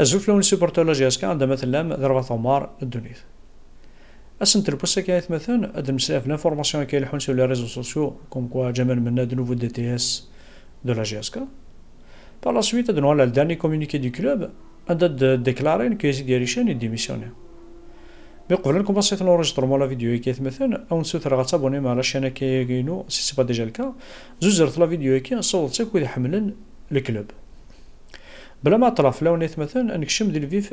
الزوج لون جي اسكا عندها مثلا ضربة ثمار الدونيث اسنت البوسا كي مثلا اد مساف لانفورماسيون كي يلحون سو لي ريزو سوسيو كوم كوا جمال منا دو نوفو دي تي اس دو لا جي اسكا بار لا سويت ادنو لا داني كومونيكي دو كلوب عندها ديكلاري كي يزيد يريشان يديميسيوني مي قبل نكون بسيط مو لا فيديو كي مثلا او نسوتر غاتابوني مع لا شانا كي كينو سي سي با ديجا الكا زوز زرت لا فيديو كي نصوت ساك ويحملن الكلوب Je vais vous montrer ce que je vais vous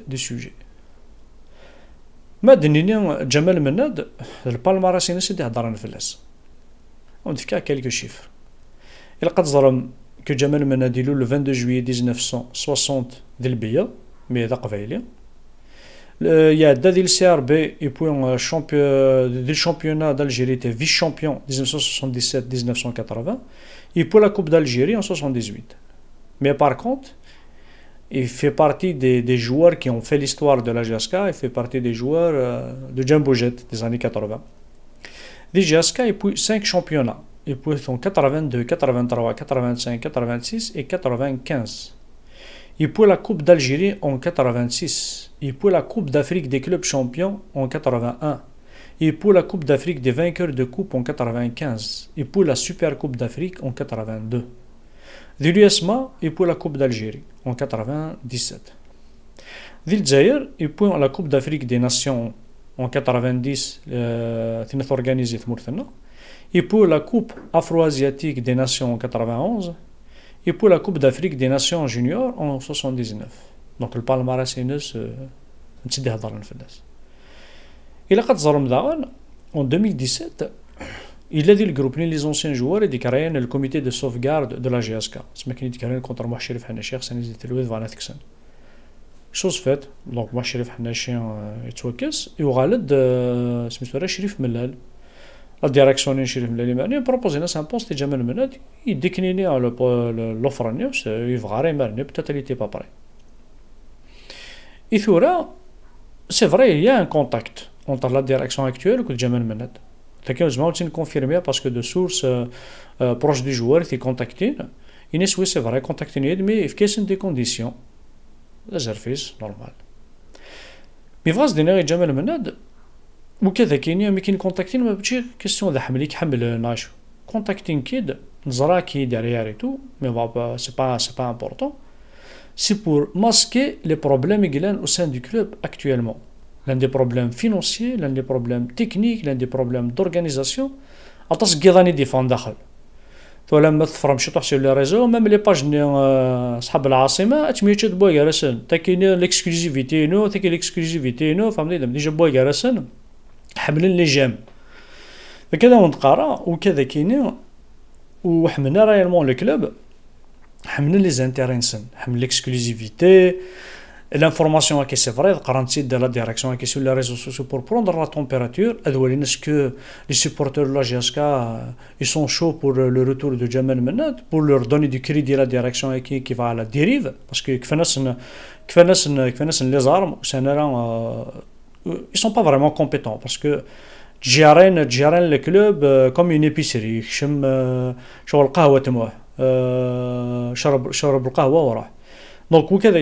montrer. Je vais vous montrer ce que je vais vous montrer. Je vais vous montrer ce Je vous quelques chiffres. Il y a un cas de que je vais élu le 22 juillet 1960 dans le pays. Il y a un CRB qui est le championnat d'Algérie, vice-champion en 1977-1980. Et puis la Coupe d'Algérie en 1978. Mais par contre, il fait partie des, joueurs qui ont fait l'histoire de la GSK, il fait partie des joueurs euh, de Jumbo Jet des années 80. Les GSK puis cinq championnats, puis en 82, 83, 85, 86 et 95. pour la Coupe d'Algérie en 86, puis la Coupe d'Afrique des clubs champions en 81. puis la Coupe d'Afrique des vainqueurs de coupe en 95, pour la Super Coupe d'Afrique en 82. L'USMA, et pour la Coupe d'Algérie en 97 ذي et pour la Coupe d'Afrique des Nations en 90 organisée اورغانيزي Et pour la Coupe afro asiatique des Nations en 91 et pour la Coupe d'Afrique des Nations Juniors en 79. Donc le palmarès et le هضر نفلاس Et la زرم en 2017 il a dit le groupe les anciens joueurs et déclaré le comité de sauvegarde de la GSK. Ce mec qui déclaré contre moi, Sherif Hanachir, c'est les ételoués de Vanatxen. Chose faite, donc moi, Sherif Hanachir et euh, Twakas, et au Khaled, ce monsieur Sherif Mellal. La direction de Sherif Mellal, il m'a proposé un poste de Jamal Menad, il déclinait euh, l'offre, il va rémarquer, peut-être il n'était pas prêt. Et c'est vrai, il y a un contact entre la direction actuelle et Jamal Menad. Fait que je m'en suis confirmé parce que de sources euh, euh, proches du joueur, il s'est contacté. Il n'est souhaité, c'est vrai, contacter mais il faut des conditions. Le service, normal. Mais vous avez dit, jamais le menade. Ou qu'est-ce me y a, mais qu'il contacte une petite question de Hamelik, le Nash. Contacter une kid, Zara qui derrière et tout, mais c'est pas c'est pas, pas important. C'est pour masquer les problèmes qu'il y a au sein du club actuellement. لان دي بروبليم فينونسي لان دي بروبليم تكنيك لان دي بروبليم دورغانيزاسيون Atas كيضاني دي فون داخل تو لما تفرم شي تحسب لي ريزو ميم لي باج ني صحاب العاصمه اتميتشد بوي غارسن تا كاين ليكسكلوزيفيتي نو تا كاين ليكسكلوزيفيتي نو فهمتي ديجا بوي غارسن حملن لي جام كذا ونتقارا وكذا كاين وحملنا رايلمون لو كلوب حملنا لي زانتيرينسن حمل ليكسكلوزيفيتي l'information qui c'est vrai le de la direction qui sur les réseaux sociaux pour prendre la température est-ce que les supporters de la GSK euh, ils sont chauds pour euh, le retour de Jamel Menat pour leur donner du crédit à la direction qui, qui va à la dérive parce que les armes euh, ils sont pas vraiment compétents parce que جيران le club comme une épicerie, donc شغل القهوه تموه شرب شرب القهوه وراح وكذا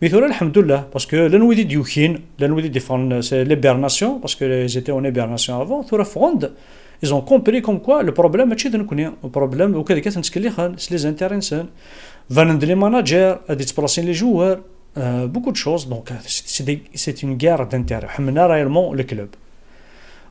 Mais le alhamdoulilah, parce que l'un ou l'autre, c'est l'hibernation, parce qu'ils étaient en hibernation avant, tout ils ont compris comme quoi le problème est de nous connaître. Le problème, au cas c'est les intérêts. Van les managers, à déplacer les joueurs, euh, beaucoup de choses. Donc, c'est une guerre d'intérêts. Hamna réellement le club.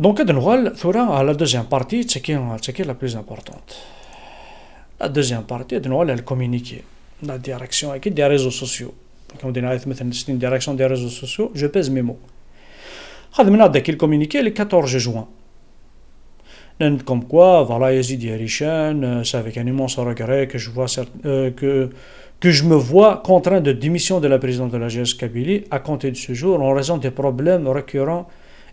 Donc, de la deuxième partie, c'est qui, la plus importante La deuxième partie, de nouveau, elle communique la direction qui des réseaux sociaux. Quand on dit, c'est direction des réseaux sociaux, je pèse mes mots. Maintenant, dès qu'il communiquait, le 14 juin. Comme quoi, voilà, Yazid Yerichen, euh, c'est avec un immense regret que je, vois euh, que, que je me vois contraint de démission de la présidente de la GS Kabylie à compter de ce jour en raison des problèmes récurrents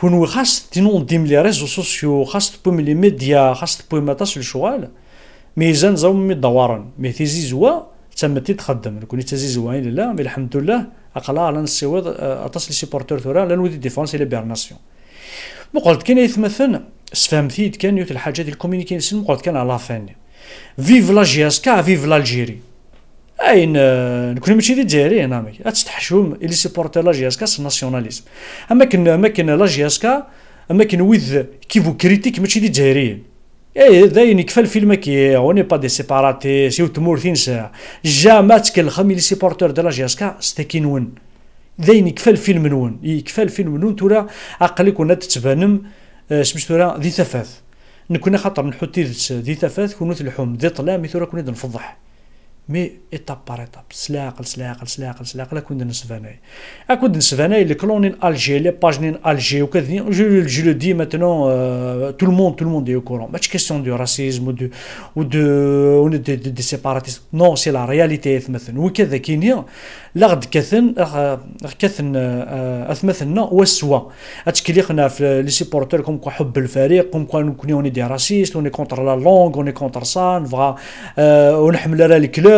كون خاص تنوضي ديم لي ريزو سوسيو خاص تبوي من لي ميديا خاص تبوي من طاس الشغال مي زان مي دوارا مي تيزي زوا تمتي تخدم كوني تيزي زوا لا مي الحمد لله اقلا على نسيوض آه، اطاس لي سيبورتور ثورا لا نودي ديفونس الى بيرناسيون مو قلت كاين يتمثل سفهمتيد كان يوت الحاجات الكومينيكيشن مو قلت كان على فين فيف لاجياسكا فيف لالجيري اين نكون ماشي دي انا امي تستحشم اللي سيبورتي لا جي اس كا ناسيوناليزم اما كن اما كن لا جي اس كا اما كن ويذ كيفو كريتيك ماشي دي الجزائريين اي داين يكفى الفيلم كي اوني با دي سيباراتي سي ثين ساعه جاما تكلخم لي سيبورتور دو لا جي اس كا ستيكينون داين يكفى الفيلم نون يكفى الفيلم نون تورا عقلي كنا تتبانم سميتو تورا ذي ثفاث نكون خاطر نحط ذي ثفاث كونو تلحم ذي طلا مثورا كنا نفضح مي ايتاب بار ايتاب سلاقل سلاقل سلاقل سلاقل اكون نسفاناي اكون نسفاناي لي كلونين الجي لي باجنين الجي وكذا جو جو لو دي ماتنون تو الموند تو الموند يو كورون ماتش كيستيون دو راسيزم و دو و دو دي, دي, دي سيباراتيست نو سي لا رياليتي مثلا وكذا كينيا لا غد كثن كثن اثمثنا وسوا خنا في لي سيبورتور كوم كو حب الفريق كوم كو نكوني اوني دي راسيست اوني كونتر لا لونغ اوني كونتر سا نبغى ونحمل على الكلوب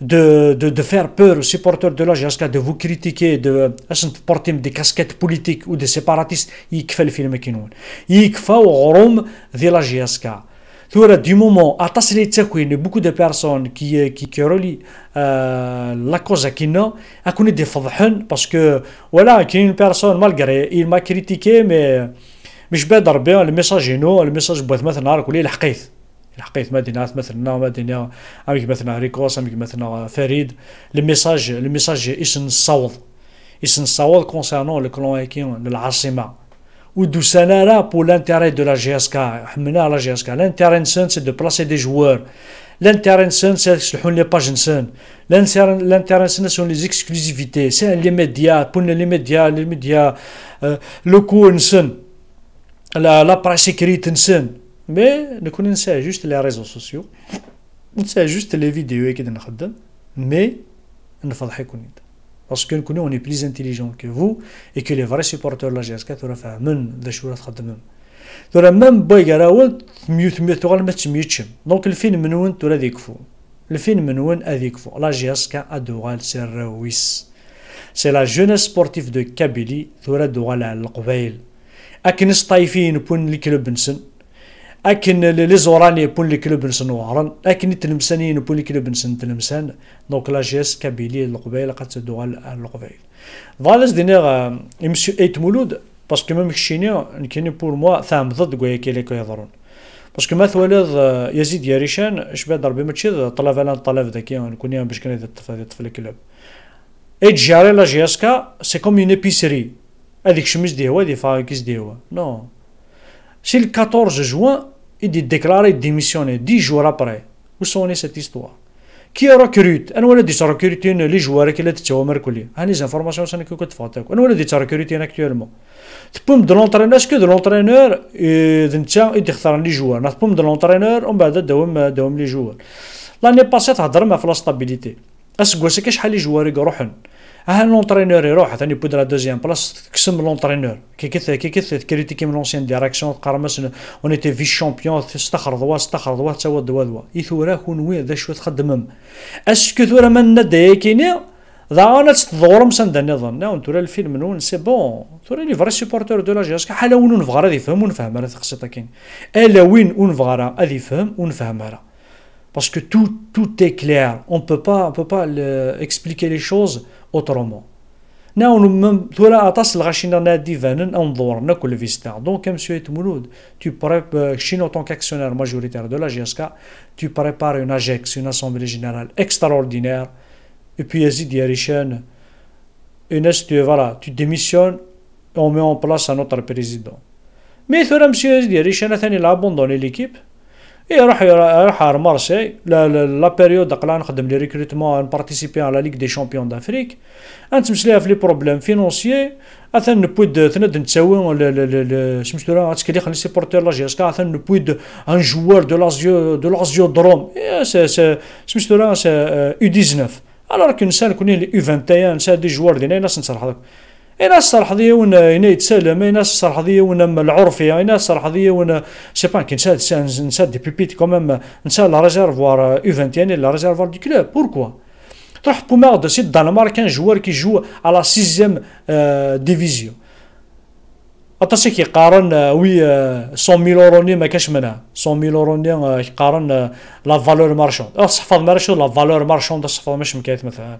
de, de, de, faire peur aux supporters de l'âge, de vous critiquer, de euh, porter des casquettes politiques ou des séparatistes, il fait le film qui nous. Il fait au film de la GSK. Du moment, à beaucoup de personnes qui, euh, qui, qui relient euh, la cause à Kina, à connaître des fadhans, parce que, voilà, qu'il y a une personne, malgré, il m'a critiqué, mais, mais je vais le message est non, le message, peut vais maintenant il est لحقيت مدينة مثلا مدينه امك مثلا ريكوس امك مثلا فريد الميساج الميساج اسن الصوت اسن الصوت كونسيرنون لو كلون هيكين للعاصمه سانا لا بور لانتيري دو لا جي اس كا حملنا لا جي اس كا لانتيري نسون سي دو بلاسي دي جوار لانتيري نسون سي يصلحون لي باج نسون لانتيري نسون سون لي زيكسكلوزيفيتي سي لي ميديا بون لي ميديا لي ميديا لو كو نسون لا براسيكريت نسون Mais nous connaissons juste les réseaux sociaux, nous connaissons juste les vidéos que nous faisons, mais nous faisons parce que nous, on est plus intelligent que vous et que les vrais supporters de la GSK te refont même des choses à faire même. Tu as même boy garawal mieux mieux tu as le match mieux Donc le film nous tu l'as découvert. Le film nous a découvert. La GSK a droit service. C'est la jeunesse sportive de Kabylie tu l'as droit à nous أكنس طايفين بون الكلب نسن اكن لي زوراني بون لي كلوب نسنوارن اكن التلمسانيين بون لي كلوب نسن تلمسان دونك لا جيس كابيلي القبائل قد تدوغ القبائل فاليز دينيغ آه، امسيو ايت مولود باسكو ميم كشيني كيني بور موا ثام ضد كويا كيلي كيهضرون باسكو ما ثوالد آه، يزيد يا ريشان بعد ربي ماشي طلب انا طلاف ذاك يعني كوني باش كان الطفل هذا كلوب ايت جاري لا جي اس كا سي كوم اون ابيسيري هذيك شمس هو هذه فاكيس هو نو no. Si le 14 juin, il dit déclarer démissionner, 10 jours après. Où sont cette histoire كي ركروت انا ولا دي تركروتين لي جوار كي لا تتوامر كلي هاني زانفورماسيون سان كو كنت فاتك انا ولا دي تركروتين اكتوالمون تبوم دو لونترينور اسكو دو لونترينور نتا يدي اختار لي جوار تبوم دو لونترينور ومن بعد داوم دوم لي جوار لاني باسيت هضر مع في لا ستابيليتي اسكواسي شحال لي جوار يروحن ها لونترينور يروح ثاني بودرا لا دوزيام بلاص تقسم لونترينور كي كث كي كث كريتيكي من لونسيان ديراكسيون تقرا مثلا اون ايتي في شامبيون استخر ضوا استخر ضوا تا دوا دوا يثورا كون وي ذا شو تخدمم اسكو ثورا من ندى كيني ذا انا تدور مسند النظام نا انتو الفيلم نون سي بون ثورا لي فري سيبورتور دو لا جيرس حالا وين نفغر هذه يفهم ونفهم انا تقسيطا كاين الا وين ونفغر هذه يفهم ونفهم راه باسكو تو تو تي كلير اون بو با اون بو با اكسبليكي لي شوز autrement. le visiteur Donc, monsieur tu prépares, euh, Chine en tant qu'actionnaire majoritaire de la GSK, tu prépares une AGEX, une assemblée générale extraordinaire, et puis tu, e, voilà, tu démissionnes on met en place un autre président. Mais monsieur il a abandonné l'équipe. إيه، يروح راح على مارسي لا لا بيريود دق لا نخدم لي ريكروتمون بارتيسيبي على ليغ دي شامبيون دافريك انت ليها في لي بروبليم فينونسيي اثن نبويد ثند نتساوي سميتو غاتسكي اللي خلي سيبورتير لاجي اسكا اثن نبويد ان جوار دو لازيو دو لازيو دروم سي او 19 الوغ كنسان كوني لي او 21 نسى دي جوار ديالنا ناس نصرح ناس صرح ذي ون يتسلم إنا الصرح ذي ون العرف إنا الصرح ذي ون سي با كي نسا نسا دي بيبيت كومام نسا لا ريزيرفوار يو 21 يعني لا ريزيرفوار دي كلوب بوركوا تروح دو سيت دانمارك كان جوار جو على 6 ديفيزيون euh, كي كيقارن آه، وي 100000 آه، اورو ما كاش منها 100000 اورو آه، قارن لا فالور مارشون صح فاض مارشون لا فالور مارشون فاض ماش مكايت مثلا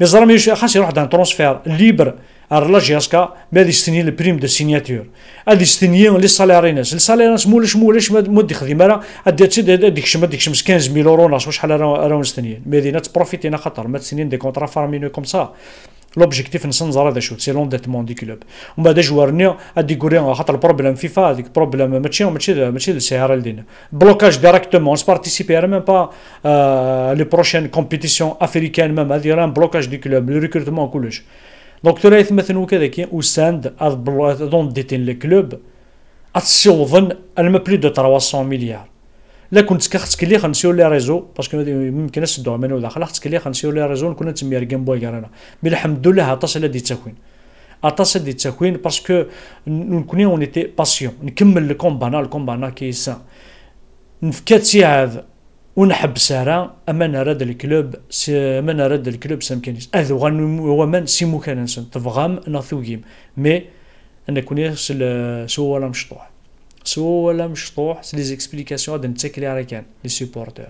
مي زعما خاص يروح دان ترونسفير ليبر ار جيسكا ما يستني البريم دو سيناتور هذا ستيني لي سالاريناس لي سالاريناس مولش مولش مود يخدم راه ديك شمه ديك شمس 15000 واش شحال راه مستنيين مدينه تبروفيتينا خاطر ما تسنين دي كونترا فارمينو كوم سا L'objectif de ce que nous c'est l'endettement du club. On a déjà joueurs qui ont a dit que nous un problème de FIFA, elle un problème de machine, elle a dit que Blocage directement, elle ne participait même pas euh, les prochaines compétitions africaines, elle a dit y un blocage du club, le recrutement au Donc, tout le monde a dit qu'il y avait un club d'endetter le club, elle a plus de 300 milliards. لا كنت لي خنسيو لي ريزو باسكو ممكن نسدو من ولا خلا كلي خنسيو لي ريزو نكون نتمير جيم بوي كرانا مي الحمد لله عطاش على دي التكوين عطاش دي التكوين باسكو نكوني اون ايتي باسيون نكمل الكومبانا الكومبانا كي سا نفكات سي هذا ونحبس راه اما نراد الكلوب سي اما نراد الكلوب سامكانيس هذا ومن سي مكان تفغام نثوغيم مي انا كوني سو ولا مشطوح سو ولا مشطوح لي زيكسبليكاسيون غادي نتكري كان لي سيبورتور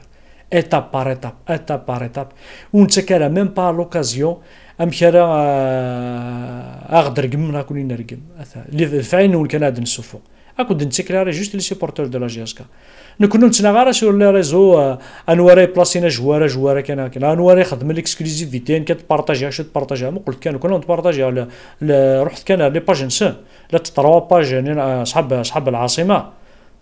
ايتاب بار ايتاب ايتاب بار ايتاب وانت ميم با لوكازيون ام كرا اغدر قم راه كوني نرقم لي عين ولكن هاد نسوفو اكو دنتكري جوست لي سيبورتور دو لا جي اس كا نكونو نتناغارا سور لي ريزو آه، انوار بلاصينا جواره جواره كان كان انوار يخدم ليكسكلوزيفيتي كتبارطاجي شو تبارطاجي ما قلت كان كنا نتبارطاجيها رحت كان لي باج نسى لا تطروا يعني، آه، باج صحاب صحاب العاصمه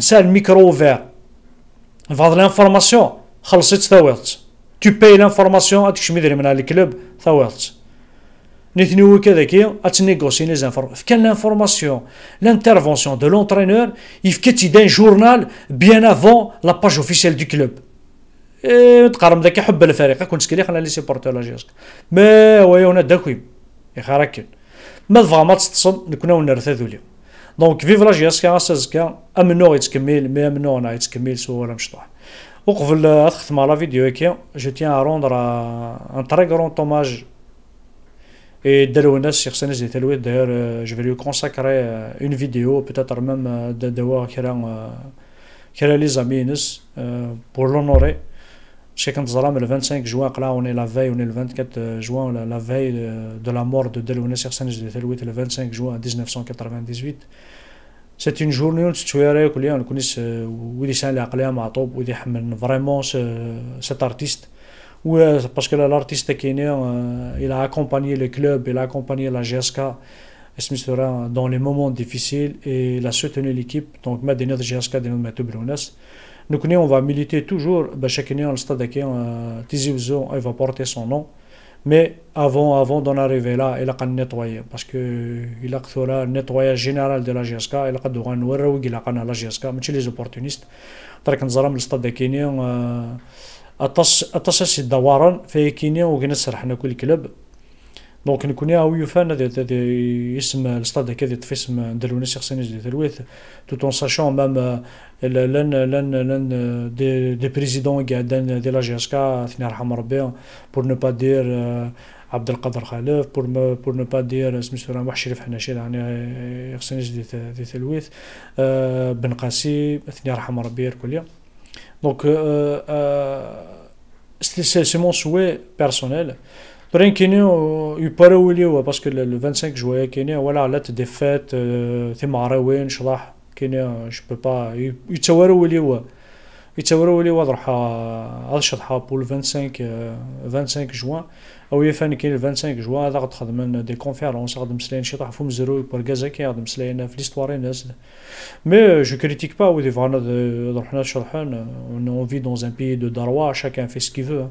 نسال الميكرو اوفير نفض لانفورماسيون خلصت ثويرت تو باي لانفورماسيون غاتكشم يدري من الكلوب ثويرت نثني هو كي اتنيغوسي لي في فكان لانفورماسيون لانترفونسيون دو لونترينور يفكت دان جورنال بيان افون لا باج اوفيسيال دو كلوب تقارم ذاك حب الفريق كنت سكري خلينا لي سيبورتو لا جيسك مي ويا هنا داكويم يا ما فغا ما تتصل نكون ونرثا ذوليا Donc, vive la Jésus-Christ, il y a un 16 ans, il y a un 16 ans, mais il y a un 16 je tiens à rendre un très grand hommage à Deleu Nesir Sénézé Teloui. D'ailleurs, euh, je vais lui consacrer euh, une vidéo, peut-être même un devoir qui a réalisé les amis euh, pour l'honorer le 25 juin, là, on est la veille, on est le 24 euh, juin, la veille euh, de la mort de Delounes Sersanj de Telouit, le 25 juin 1998. C'est une journée où on connaît Willisan vraiment cet artiste. Euh, parce que l'artiste né, il a accompagné le club, il a accompagné la GSK dans les moments difficiles et il a soutenu l'équipe. Donc, de GSK, de nous connaissons, on va militer toujours, ben, chacun le stade qui euh, il va porter son nom. Mais avant, avant d'en arriver là, il a qu'à nettoyer. Parce que il a le nettoyage général de la GSK, il a qu'à devoir nous il a qu'à la GSK, mais les opportunistes. Parce que nous le stade qui est, أتص أتصل الدوران في كينيا tous les clubs. دونك نكون هو يفان هذا اسم الاستاد هكا يطفي اسم ناس شخصين دي تلويث تو تون ساشون مام لان لان لان دي دي بريزيدون قاعدين دي لا جي اس كا اثنين يرحم ربي بور نو با دير عبد القادر خالف بور بور نو با دير سميتو راه واحد شريف حناشير يعني خصني دي تلويث بن قاسي اثنين يرحم ربي الكليه دونك سي مون سوي بيرسونيل Après, un Kenya a euh, eu peur au parce que le 25 juillet, Kenya, voilà, la défaite, c'est marre, oui, Kenya, je peux pas. Il t'a ouvert au lieu. Il t'a ouvert au lieu, pour le 25, 25 euh, juin. Au lieu, il y le 25 juin, il y a des conférences, il y a des gens qui ont fait zéro pour le Gazaki, il y a des gens qui ont fait l'histoire. Mais euh, je ne critique pas, on vit dans un pays de Darwa, chacun fait ce qu'il veut. Hein.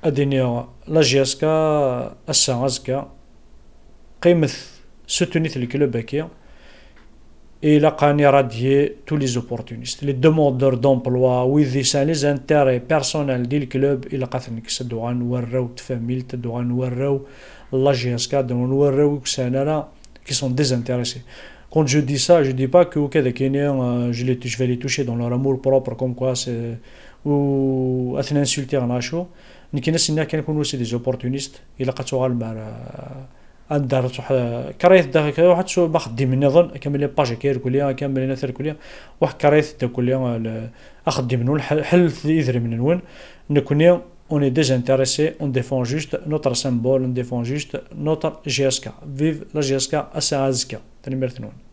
ad iniɣ lajeas ka ass-a azekka qqimet le club et la qani radier tous les opportunistes les demandeurs d'emploi wid les intérêts personnels du club ilaq ad tnekkes ad warraw tfamilt ad warraw lajeas ka ad warraw le ara qui sont désintéressés quand je dis ça, je dis pas que au cas de je, je, vais les toucher dans leur amour propre, comme quoi c'est ou à insulter en chaud. ملي كنسنى كنكونوا دي زوبورتونيست الا قاتو غير مع ان دارت واحد كريت داك واحد شو ما خدي مني ظن كامل لي باج كير كليا كامل لي كليا واحد كريت دا كليا اخدي منو الحل يذري من وين نكوني اون ديجا انتريسي اون ديفون جوست نوتر سامبول اون ديفون جوست نوتر جي اس كا فيف لا جي اس كا اسا ازكا تنمر ثنون